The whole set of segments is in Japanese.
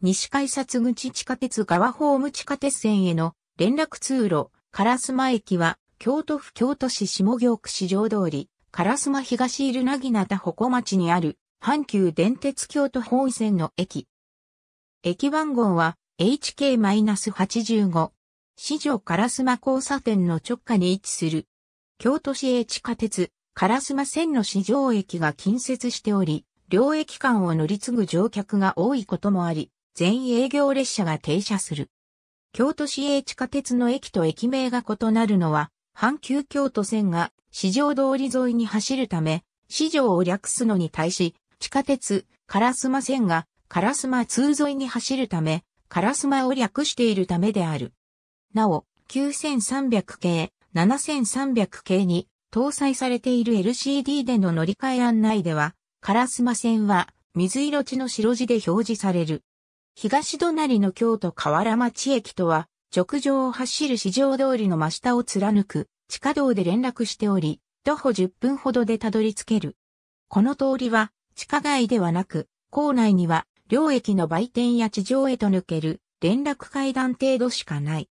西改札口地下鉄側ホーム地下鉄線への連絡通路、烏マ駅は、京都府京都市下京区市場通り、烏マ東入なぎなた。鉾町にある、阪急電鉄京都方位線の駅。駅番号は、HK-85。市場烏マ交差点の直下に位置する。京都市営地下鉄、烏マ線の市場駅が近接しており、両駅間を乗り継ぐ乗客が多いこともあり、全営業列車が停車する。京都市営地下鉄の駅と駅名が異なるのは、阪急京都線が市場通り沿いに走るため、市場を略すのに対し、地下鉄、カラスマ線がカラスマ通沿いに走るため、カラスマを略しているためである。なお、9300系、7300系に搭載されている LCD での乗り換え案内では、カラスマ線は水色地の白地で表示される。東隣の京都河原町駅とは、直上を走る市場通りの真下を貫く地下道で連絡しており、徒歩10分ほどでたどり着ける。この通りは地下街ではなく、構内には両駅の売店や地上へと抜ける連絡階段程度しかない。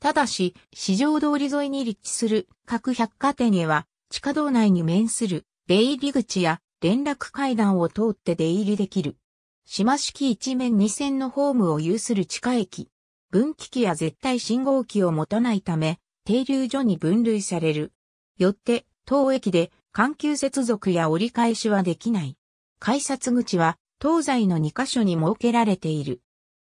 ただし、市場通り沿いに立地する各百貨店へは、地下道内に面する出入り口や連絡階段を通って出入りできる。島式一面二線のホームを有する地下駅。分岐器や絶対信号機を持たないため、停留所に分類される。よって、当駅で緩急接続や折り返しはできない。改札口は東西の2カ所に設けられている。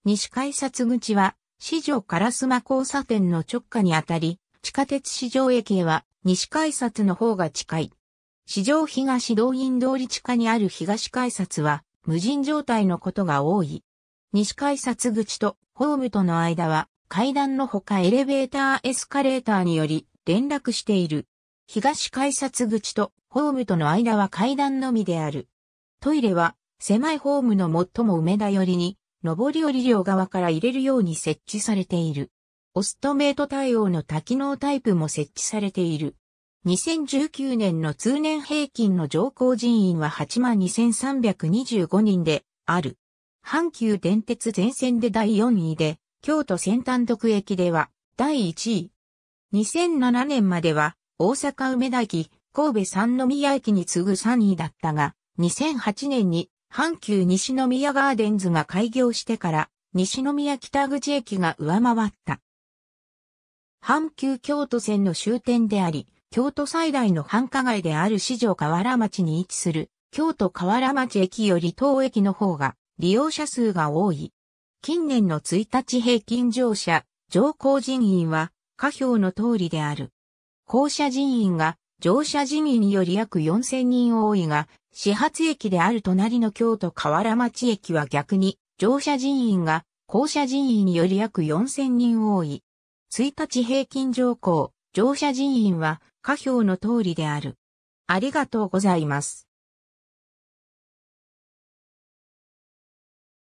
西改札口は四条烏丸交差点の直下にあたり、地下鉄四条駅へは西改札の方が近い。四条東動員通り地下にある東改札は無人状態のことが多い。西改札口とホームとの間は階段のほかエレベーターエスカレーターにより連絡している。東改札口とホームとの間は階段のみである。トイレは狭いホームの最も梅田寄りに、上り降り両側から入れるように設置されている。オストメート対応の多機能タイプも設置されている。2019年の通年平均の乗降人員は82,325人である。阪急電鉄全線で第4位で、京都先端独駅では第1位。2007年までは大阪梅田駅、神戸三宮駅に次ぐ3位だったが、2008年に阪急西宮ガーデンズが開業してから西宮北口駅が上回った。阪急京都線の終点であり、京都最大の繁華街である市場河原町に位置する、京都河原町駅より当駅の方が利用者数が多い。近年の1日平均乗車、乗降人員は、下表の通りである。降車人員が乗車人員より約4000人多いが、始発駅である隣の京都河原町駅は逆に、乗車人員が降車人員より約4000人多い。1日平均乗降、乗車人員は下表の通りである。ありがとうございます。